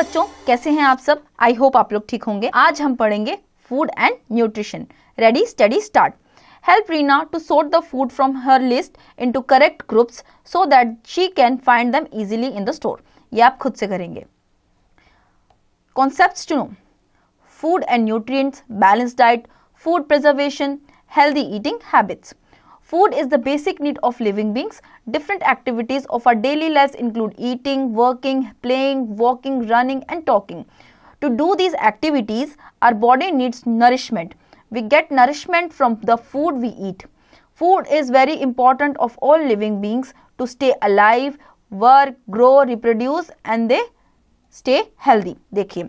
बच्चों कैसे हैं आप सब आई होप आप लोग ठीक होंगे आज हम पढ़ेंगे food and nutrition ready study start help Reena to to the food from her list into correct groups so that she can find them easily in the store ये आप खुद से करेंगे concept to know food and nutrient balance diet food preservation healthy eating habits Food is the basic need of living beings. Different activities of our daily lives include eating, working, playing, walking, running, and talking. To do these activities, our body needs nourishment. We get nourishment from the food we eat. Food is very important of all living beings to stay alive, work, grow, reproduce, and they stay healthy. देखिए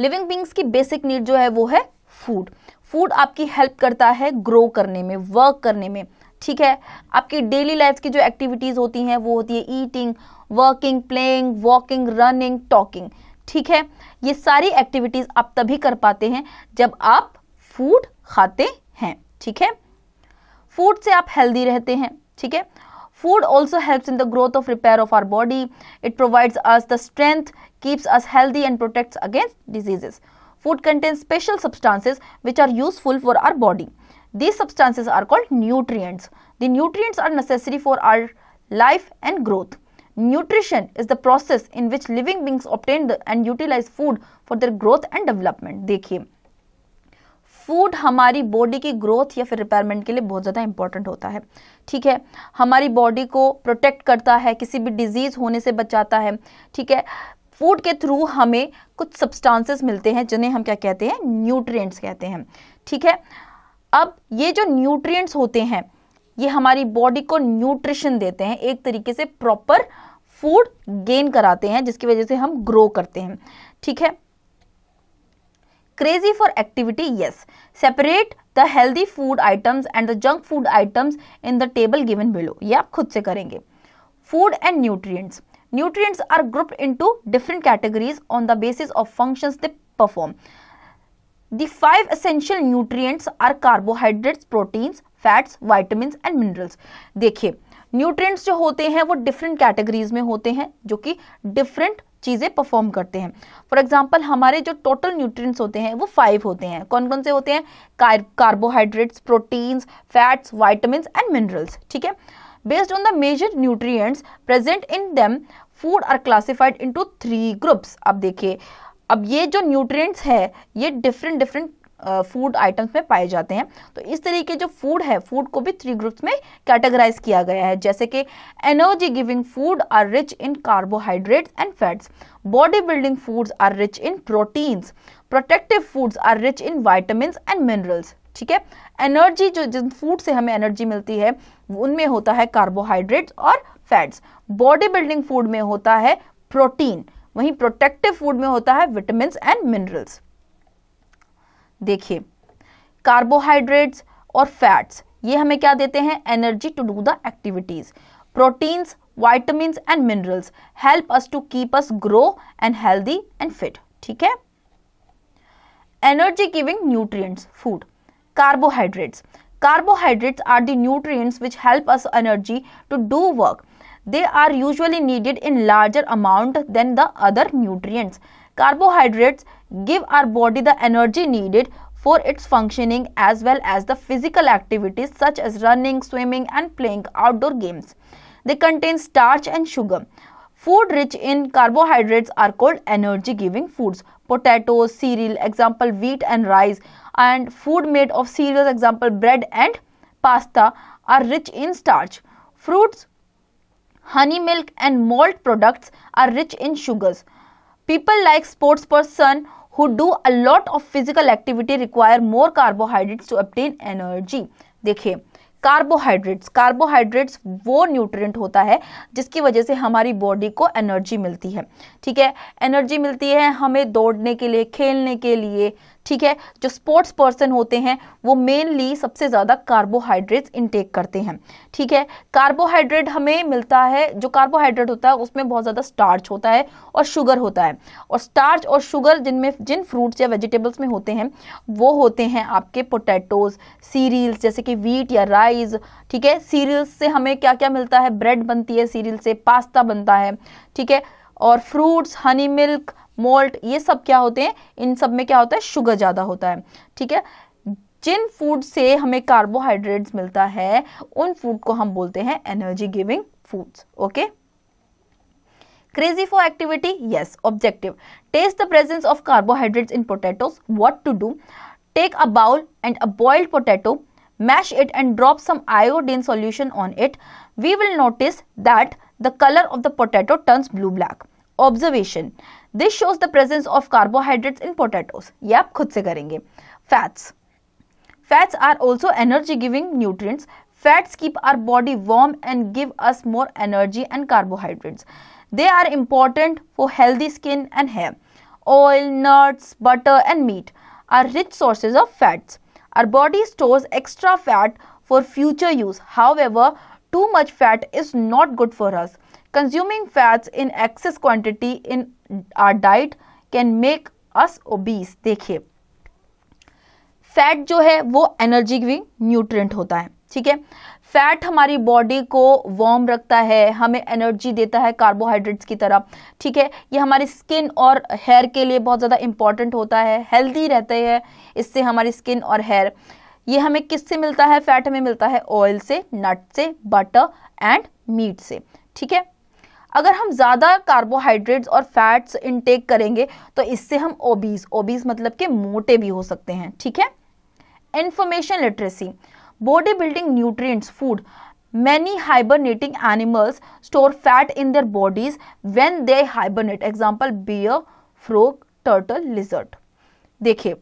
living beings की basic need जो है वो है food food आपकी help करता है grow करने में वर्क करने में ठीक है आपकी डेली लाइफ की जो एक्टिविटीज़ होती हैं वो होती है eating working playing walking running talking ठीक है ये सारी एक्टिविटीज़ आप तभी कर पाते हैं जब आप फूड खाते हैं ठीक है फूड से आप हेल्दी रहते हैं ठीक है food also help in the growth of repair of our body it provides us the strength keeps us healthy and protects against diseases Food contains special substances which are useful for our body. These substances are called nutrients. The nutrients are necessary for our life and growth. Nutrition is the process in which living beings obtain the, and utilize food for their growth and development देखिए food हमारी body की growth या फिर repayment के लिए बहुत ज़्यादा important होता है ठीक है हमारी बॉडी को प्रोटेक्ट करता है किसी भी डिजीज़ होने से बचाता है ठीक है फूड के थ्रू हमें कुछ सब्सटेंसेस मिलते हैं जिन्हें हम क्या कहते हैं न्यूट्रिएंट्स कहते हैं ठीक है अब ये जो न्यूट्रिएंट्स होते हैं ये हमारी बॉडी को न्यूट्रिशन देते हैं एक तरीके से प्रॉपर फूड गेन कराते हैं जिसकी वजह से हम ग्रो करते हैं ठीक है crazy for activity yes separate the healthy food items and the junk food items in the table given below ये आप खुद से करेंगे food and nutrients nutrients are grouped into different categories on the basis of functions they perform the five essential nutrients are carbohydrates proteins fats vitamin and minerals देखिए nutrients जो होते हैं वो डिफरेंट कैटेगरीज में होते हैं जो कि डिफरेंट चीज़ें परफॉर्म करते हैं फॉर एग्जाम्पल हमारे जो टोटल न्यूट्रिएंट्स होते हैं वो फाइव होते हैं कौन कौन से होते हैं carbohydrates proteins fats vitamin and minerals ठीक है Based on the major nutrients present in them, food are classified into three groups. अब देखिए अब ये जो nutrients है ये different different food uh, items में पाए जाते हैं तो इस तरीके जो फूड है फूड को भी थ्री ग्रुप्स में कैटेगराइज किया गया है जैसे कि energy giving food are rich in carbohydrates and fats body building foods are rich in proteins protective foods are rich in vitamins and minerals ठीक है एनर्जी जो जिन फूड से हमें एनर्जी मिलती है उनमें होता है कार्बोहाइड्रेट्स और फैट्स बॉडी बिल्डिंग फूड में होता है प्रोटीन वहीं प्रोटेक्टिव फूड में होता है विटामिन एंड मिनरल्स देखिए कार्बोहाइड्रेट्स और फैट्स ये हमें क्या देते हैं energy to do the activities proteins vitamin and minerals help us to keep us grow and healthy and fit ठीक है energy giving nutrients food carbohydrates carbohydrates are the nutrients which help us energy to do work they are usually needed in larger amount than the other nutrients carbohydrates give our body the energy needed for its functioning as well as the physical activities such as running swimming and playing outdoor games they contain starch and sugar food rich in carbohydrates are called energy giving foods potatoes cereal example wheat and rice and food made of cereals example bread and pasta are rich in starch fruits honey milk and malt products are rich in sugars people like sports person who do a lot of physical activity require more carbohydrates to obtain energy देखिए carbohydrates carbohydrates वो nutrient होता है जिसकी वजह से हमारी body को energy मिलती है ठीक है एनर्जी मिलती है हमें दौड़ने के लिए खेलने के लिए ठीक है जो स्पोर्ट्स पर्सन होते हैं वो मेनली सबसे ज़्यादा कार्बोहाइड्रेट्स इनटेक करते हैं ठीक है कार्बोहाइड्रेट हमें मिलता है जो कार्बोहाइड्रेट होता है उसमें बहुत ज़्यादा स्टार्च होता है और शुगर होता है और स्टार्च और शुगर जिनमें जिन फ्रूट्स या वेजिटेबल्स में होते हैं वो होते हैं आपके पोटैटोज सीरियल्स जैसे कि वीट या राइस ठीक है सीरियल्स से हमें क्या क्या मिलता है ब्रेड बनती है सीरियल से पास्ता बनता है ठीक है और फ्रूट्स हनी मिल्क मोल्ट ये सब क्या होते हैं इन सब में क्या होता है शुगर ज्यादा होता है ठीक है जिन फूड से हमें कार्बोहाइड्रेट्स मिलता है उन फूड को हम बोलते हैं energy giving foods okay crazy for activity yes objective test the presence of carbohydrates in potatoes what to do take a bowl and a boiled potato mash it and drop some iodine solution on it we will notice that the colour of the potato turns blue black observation this shows the presence of carbohydrates in potatoes ये आप खुद से करेंगे fats fats are also energy giving nutrients fats keep our body warm and give us more energy and carbohydrates they are important for healthy skin and hair oil, nuts, butter, and meat are rich sources of fats. Our body stores extra fat for future use. However, too much fat is not good for us. Consuming fats in excess quantity in our diet can make us obese. देखिए fat जो है वो energy भी nutrient होता है ठीक है fat हमारी बॉडी को वार्म रखता है हमें एनर्जी देता है कार्बोहाइड्रेट्स की तरह ठीक है ये हमारी स्किन और हेयर के लिए बहुत ज़्यादा इंपॉर्टेंट होता है हेल्दी रहते हैं इससे हमारी स्किन और हेयर ये हमें किससे मिलता है फैट हमें मिलता है ऑयल से नट से बटर एंड मीट से ठीक है अगर हम ज़्यादा कार्बोहाइड्रेट्स और फैट्स इनटेक करेंगे तो इससे हम ओबीज ओबीज मतलब के मोटे भी हो सकते हैं ठीक है information literacy body building nutrients food many hibernating animals store fat in their bodies when they hibernate example bear frog turtle lizard देखिए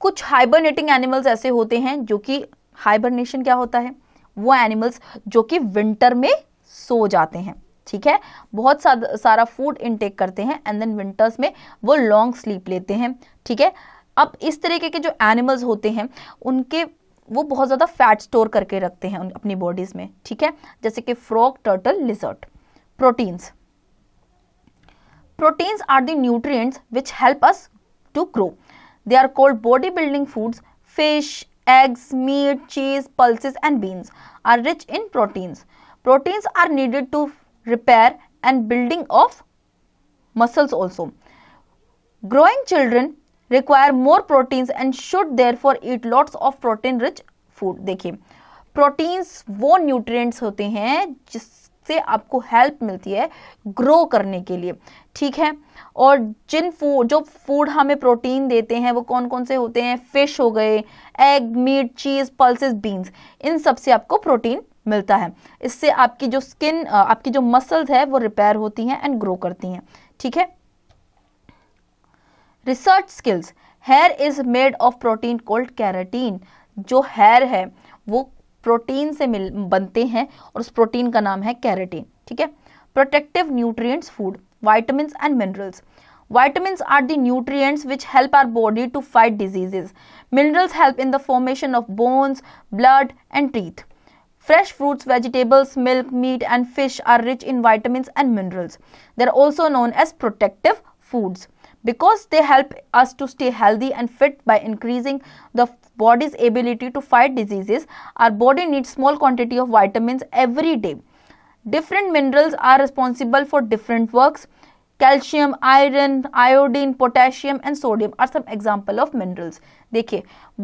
कुछ हाइबरनेटिंग एनिमल्स ऐसे होते हैं जो कि हाइबरनेशन क्या होता है वो एनिमल्स जो कि विंटर में सो जाते हैं ठीक है बहुत सा, सारा फूड इनटेक करते हैं एंड देन विंटर्स में वो लॉन्ग स्लीप लेते हैं ठीक है अब इस तरीके के जो एनिमल्स होते हैं उनके वो बहुत ज़्यादा फैट स्टोर करके रखते हैं अपनी बॉडीज़ में ठीक है जैसे कि frog turtle lizard proteins proteins are the nutrients which help us to grow they are called body building foods fish eggs meat cheese pulses and beans are rich in proteins proteins are needed to repair and building of muscles also growing children require more proteins and should therefore eat lots of protein rich food देखिए proteins वो nutrients होते हैं जिससे आपको help मिलती है grow करने के लिए ठीक है और जिन फूड जो फूड हमें प्रोटीन देते हैं वो कौन कौन से होते हैं फिश हो गए egg meat cheese pulses beans इन सब से आपको प्रोटीन मिलता है इससे आपकी जो स्किन आपकी जो मसल्स है वो रिपेयर होती हैं एंड ग्रो करती हैं ठीक है research skills hair is made of protein called keratin जो हेयर है वो प्रोटीन से मिल बनते हैं और उस प्रोटीन का नाम है कैरेटीन ठीक है protective nutrients food vitamin and minerals vitamin are the nutrients which help our body to fight diseases minerals help in the formation of bones blood and teeth Fresh fruits, vegetables, milk, meat, and fish are rich in vitamins and minerals. They're also known as protective foods because they help us to stay healthy and fit by increasing the body's ability to fight diseases our body needs small quantity of vitamins every day different minerals are responsible for different works Calcium, iron, iodine, potassium, and sodium are some example of minerals. देखिए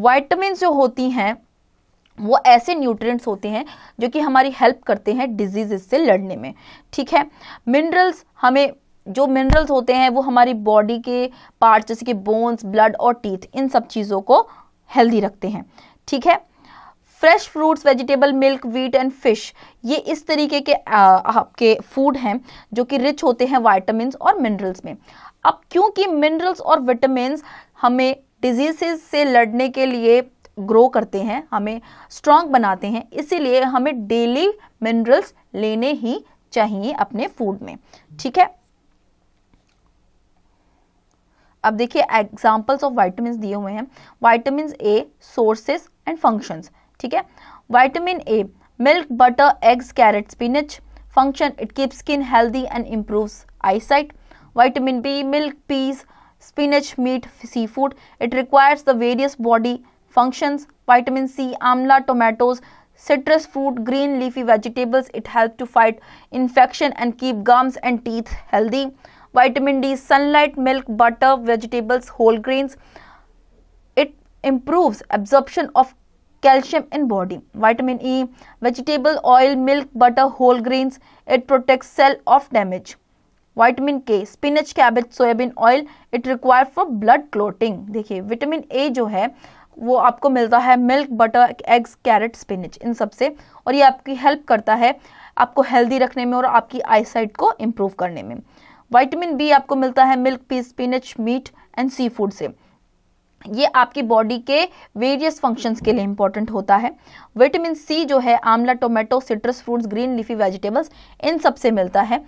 vitamins जो होती हैं वो ऐसे nutrients होते हैं जो कि हमारी हेल्प करते हैं डिजीज़ से लड़ने में ठीक है मिनरल्स हमें जो मिनरल्स होते हैं वो हमारी बॉडी के पार्ट जैसे कि बोन्स ब्लड और टीथ इन सब चीज़ों को हेल्दी रखते हैं ठीक है fresh fruits vegetable milk wheat and fish ये इस तरीके के आपके फूड हैं जो कि रिच होते हैं वाइटामस और मिनरल्स में अब क्योंकि मिनरल्स और विटामिन हमें डिजीज से लड़ने के लिए ग्रो करते हैं हमें स्ट्रांग बनाते हैं इसीलिए हमें डेली मिनरल्स लेने ही चाहिए अपने फूड में ठीक है अब देखिए एग्जाम्पल्स ऑफ वाइटामिन दिए हुए हैं vitamin A sources and functions ठीक है vitamin A milk butter eggs carrot spinach function it keep skin healthy and improve eyesight B milk peas spinach meat seafood it requires the various body functions vitamin c amla tomatoes citrus fruit green leafy vegetables it helps to fight infection and keep gums and teeth healthy vitamin d sunlight milk butter vegetables whole grains it improves absorption of calcium in body vitamin e vegetable oil milk butter whole grains it protects cell of damage vitamin k spinach cabbage soybean oil it required for blood clotting देखिए vitamin a जो है वो आपको मिलता है milk butter eggs carrot spinach इन सब से और ये आपकी हेल्प करता है आपको हेल्दी रखने में और आपकी आईसाइट को इम्प्रूव करने में वाइटामिन बी आपको मिलता है milk pea spinach meat and seafood से ये आपकी बॉडी के वेरियस फंक्शंस के लिए इंपॉर्टेंट होता है विटामिन सी जो है amla tomato citrus fruits green leafy vegetables इन सब से मिलता है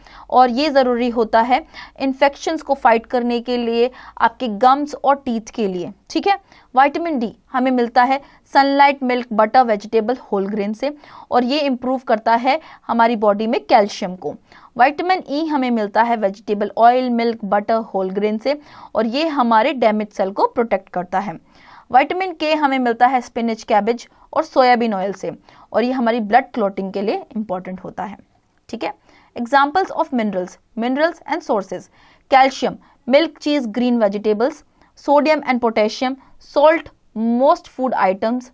और ये ज़रूरी होता है इन्फेक्शंस को फाइट करने के लिए आपके गम्स और टीथ के लिए ठीक है वाइटामिन डी हमें मिलता है sunlight milk butter vegetable whole grain से और ये इम्प्रूव करता है हमारी बॉडी में कैल्शियम को वाइटामिन ई e हमें मिलता है vegetable oil milk butter whole grain से और ये हमारे डैमेज सेल को प्रोटेक्ट करता है वाइटामिन के हमें मिलता है स्पिनिज कैबेज और सोयाबीन ऑयल से और ये हमारी ब्लड क्लोटिंग के लिए इम्पॉर्टेंट होता है ठीक है examples of minerals minerals and sources calcium milk cheese green vegetables sodium and potassium, salt, most food items,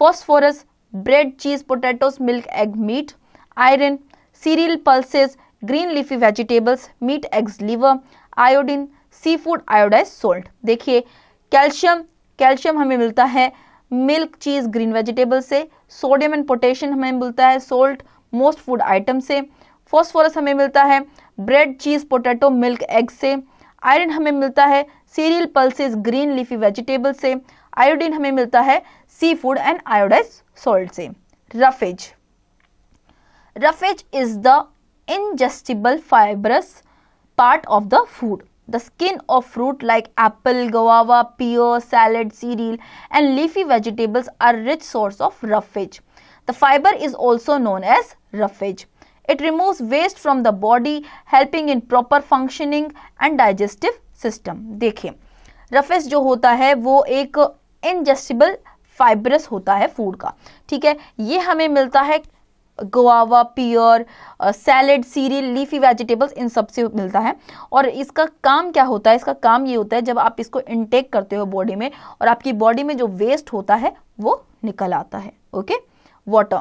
phosphorus, bread, cheese, potatoes, milk, egg, meat, iron, cereal pulses, green leafy vegetables, meat, eggs, liver, iodine, seafood, iodized salt. देखिए calcium calcium हमें मिलता है milk cheese green vegetable से sodium and potassium हमें मिलता है salt most food item से phosphorus हमें मिलता है bread cheese potato milk egg से आयरन हमें मिलता है cereal pulses green leafy vegetable से आयोडीन हमें मिलता है seafood and iodized salt से roughage roughage is the indigestible fibrous part of the food the skin of fruit like Apple guava pear salad cereal and leafy vegetables are rich source of roughage the fibre is also known as roughage It removes waste from the body, helping in proper functioning and digestive system. देखिए रफेस जो होता है वो एक इनजेस्टिबल fibrous होता है food का ठीक है ये हमें मिलता है guava pear salad cereal leafy vegetables इन सब से मिलता है और इसका काम क्या होता है इसका काम ये होता है जब आप इसको इनटेक करते हो बॉडी में और आपकी बॉडी में जो वेस्ट होता है वो निकल आता है okay water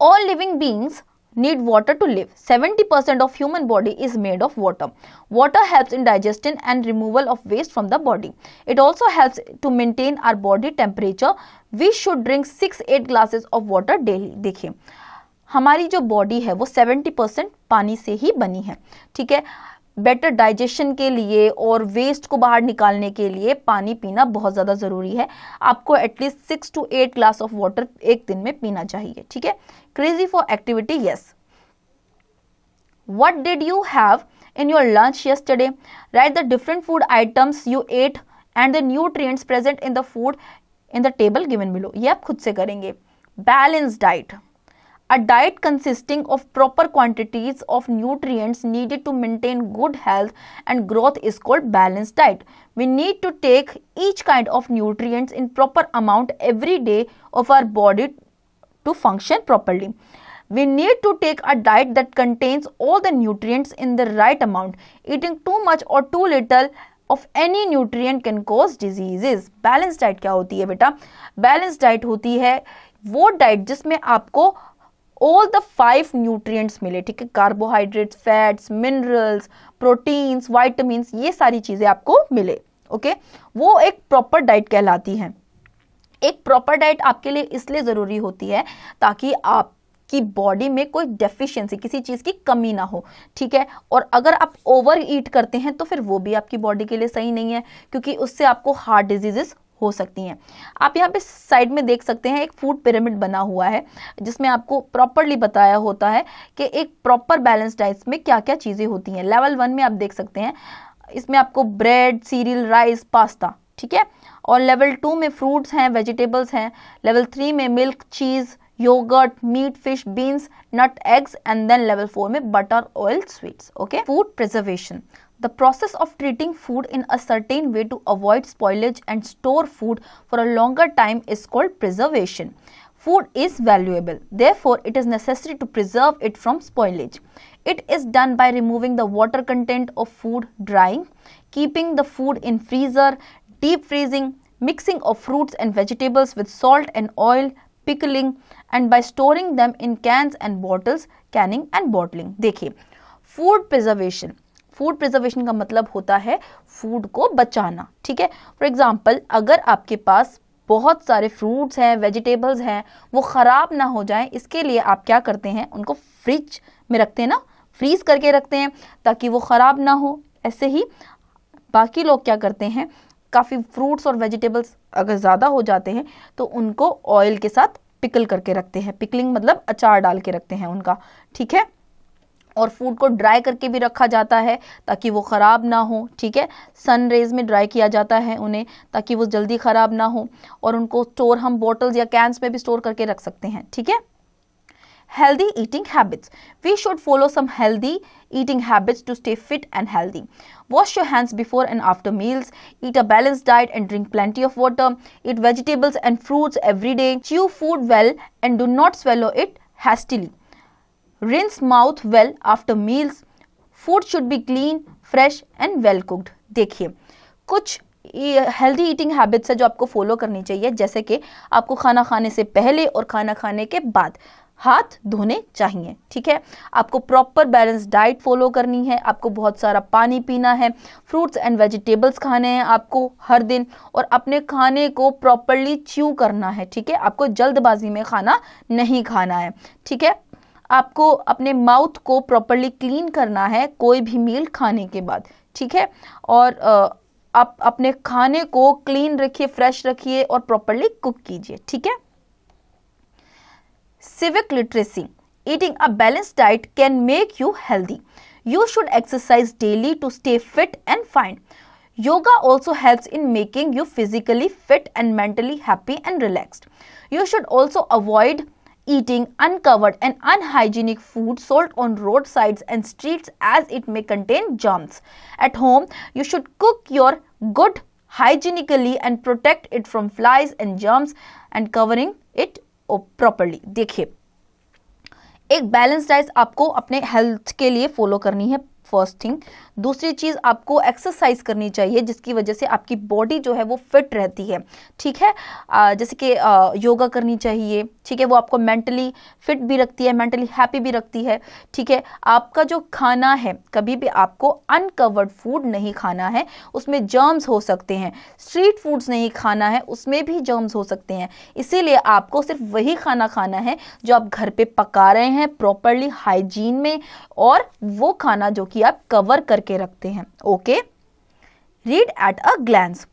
all living beings need water to live. 70% of human body is made of water. Water helps in digestion and removal of waste from the body. It also helps to maintain our body temperature. We should drink 6-8 glasses of water daily. देखिए हमारी जो body है वो 70 percent पानी से ही बनी है ठीक है बेटर डाइजेशन के लिए और वेस्ट को बाहर निकालने के लिए पानी पीना बहुत ज़्यादा ज़रूरी है आपको at least six to eight glass of water एक दिन में पीना चाहिए ठीक है crazy for activity yes what did you have in your lunch yesterday write the different food items you ate and the nutrients present in the food in the table given below ये आप खुद से करेंगे balance diet A diet consisting of proper quantities of nutrients needed to maintain good health and growth is called balanced diet. We need to take each kind of nutrients in proper amount every day of our body to function properly. We need to take a diet that contains all the nutrients in the right amount. Eating too much or too little of any nutrient can cause diseases. Balanced diet क्या होती है बेटा Balanced diet होती है वो diet जिसमें आपको all the five nutrients मिले ठीक है carbohydrates fats minerals proteins vitamin ये सारी चीज़ें आपको मिले ओके वो एक प्रॉपर डाइट कहलाती है एक प्रॉपर डाइट आपके लिए इसलिए ज़रूरी होती है ताकि आप की बॉडी में कोई डेफिशिएंसी किसी चीज़ की कमी ना हो ठीक है और अगर आप ओवर ईट करते हैं तो फिर वो भी आपकी बॉडी के लिए सही नहीं है क्योंकि उससे आपको हार्ट डिजीजेस हो सकती हैं आप यहाँ पे साइड में देख सकते हैं एक फूड पिरामिड बना हुआ है जिसमें आपको प्रॉपरली बताया होता है कि एक प्रॉपर बैलेंस डाइट में क्या क्या चीज़ें होती हैं लेवल वन में आप देख सकते हैं इसमें आपको ब्रेड सीरियल राइस पास्ता ठीक है और लेवल टू में फ्रूट्स हैं वेजिटेबल्स हैं लेवल थ्री में milk cheese yoghurt meat fish beans nut eggs and then level four में butter oil sweets okay food preservation The process of treating food in a certain way to avoid spoilage and store food for a longer time is called preservation. Food is valuable, therefore, it is necessary to preserve it from spoilage. It is done by removing the water content of food, drying, keeping the food in freezer, deep freezing, mixing of fruits and vegetables with salt and oil, pickling, and by storing them in cans and bottles, canning and bottling. देखिए, food preservation. Food preservation का मतलब होता है food को बचाना ठीक है for example अगर आपके पास बहुत सारे फ्रूट्स हैं वेजिटेबल्स हैं वो ख़राब ना हो जाएं इसके लिए आप क्या करते हैं उनको फ्रिज में रखते हैं ना फ्रीज करके रखते हैं ताकि वो ख़राब ना हो ऐसे ही बाकी लोग क्या करते हैं काफ़ी फ्रूट्स और वेजिटेबल्स अगर ज़्यादा हो जाते हैं तो उनको ऑयल के साथ पिकल करके रखते हैं पिकलिंग मतलब अचार डाल के रखते हैं उनका ठीक है और फूड को ड्राई करके भी रखा जाता है ताकि वो ख़राब ना हो ठीक है सन रेज में ड्राई किया जाता है उन्हें ताकि वो जल्दी ख़राब ना हो और उनको स्टोर हम बॉटल्स या कैंस में भी स्टोर करके रख सकते हैं ठीक है healthy eating habits we should follow some healthy eating habits to stay fit and healthy wash your hands before and after meals eat a balance diet and drink plenty of water eat vegetables and fruits every day chew food well and do not swallow it hastily Rinse mouth well after meals. Food should be clean, fresh and well cooked. देखिए कुछ healthy eating habits है जो आपको follow करनी चाहिए जैसे कि आपको खाना खाने से पहले और खाना खाने के बाद हाथ धोने चाहिए ठीक है आपको प्रॉपर बैलेंस डाइट फॉलो करनी है आपको बहुत सारा पानी पीना है फ्रूट्स एंड वेजिटेबल्स खाने हैं आपको हर दिन और अपने खाने को प्रॉपरली च्यू करना है ठीक है आपको जल्दबाजी में खाना नहीं खाना है ठीक है आपको अपने माउथ को प्रॉपरली क्लीन करना है कोई भी मील खाने के बाद ठीक है और आप अपने खाने को क्लीन रखिए फ्रेश रखिए और प्रॉपरली कुक कीजिए ठीक है civic literacy eating a balance diet can make you healthy you should exercise daily to stay fit and fine yoga also help in making you physically fit and mentally happy and relaxed you should also avoid eating uncovered and unhygienic food sold on roadsides and streets as it may contain germs. At home, you should cook your good hygienically and protect it from flies and germs and covering it properly. देखिए एक balance diet आपको अपने health के लिए follow करनी है first thing दूसरी चीज़ आपको एक्सरसाइज करनी चाहिए जिसकी वजह से आपकी बॉडी जो है वो फिट रहती है ठीक है आ, जैसे कि योगा करनी चाहिए ठीक है वो आपको मेंटली फिट भी रखती है मेंटली हैप्पी भी रखती है ठीक है आपका जो खाना है कभी भी आपको अनकवर्ड फूड नहीं खाना है उसमें जर्म्स हो सकते हैं स्ट्रीट फूड्स नहीं खाना है उसमें भी जर्म्स हो सकते हैं इसीलिए आपको सिर्फ वही खाना खाना है जो आप घर पर पका रहे हैं प्रॉपरली हाइजीन में और वो खाना जो कि आप कवर करके रखते हैं okay read at a glance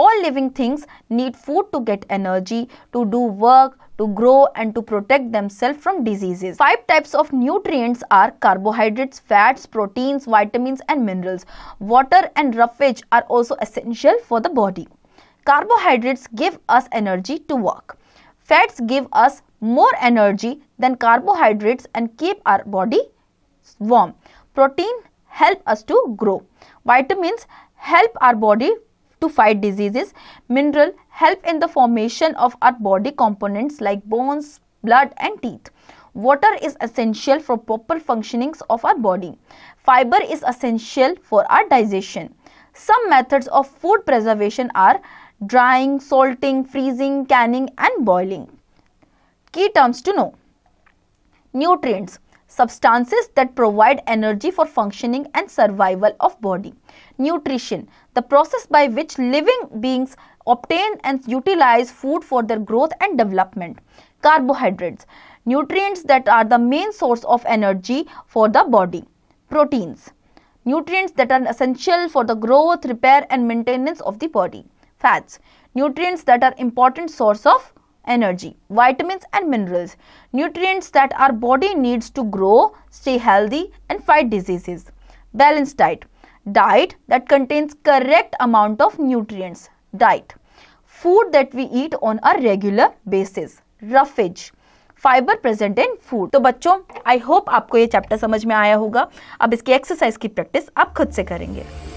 all living things need food to get energy to do work to grow and to protect themselves from diseases five types of nutrients are carbohydrates fats proteins vitamins and minerals water and roughage are also essential for the body carbohydrates give us energy to work fats give us more energy than carbohydrates and keep our body warm protein help us to grow. Vitamins help our body to fight diseases. Mineral help in the formation of our body components like bones, blood and teeth. Water is essential for proper functionings of our body. Fiber is essential for our digestion. Some methods of food preservation are drying, salting, freezing, canning and boiling. Key terms to know. Nutrients substances that provide energy for functioning and survival of body. Nutrition, the process by which living beings obtain and utilize food for their growth and development. Carbohydrates, nutrients that are the main source of energy for the body. Proteins, nutrients that are essential for the growth, repair and maintenance of the body. Fats, nutrients that are important source of energy, vitamins and minerals, nutrients that our body needs to grow, stay healthy and fight diseases. Balanced diet, diet that contains correct amount of nutrients, diet, food that we eat on a regular basis, roughage, fibre present in food तो बच्चों I hope आपको ये chapter समझ में आया होगा अब इसकी एक्सरसाइज की प्रैक्टिस आप खुद से करेंगे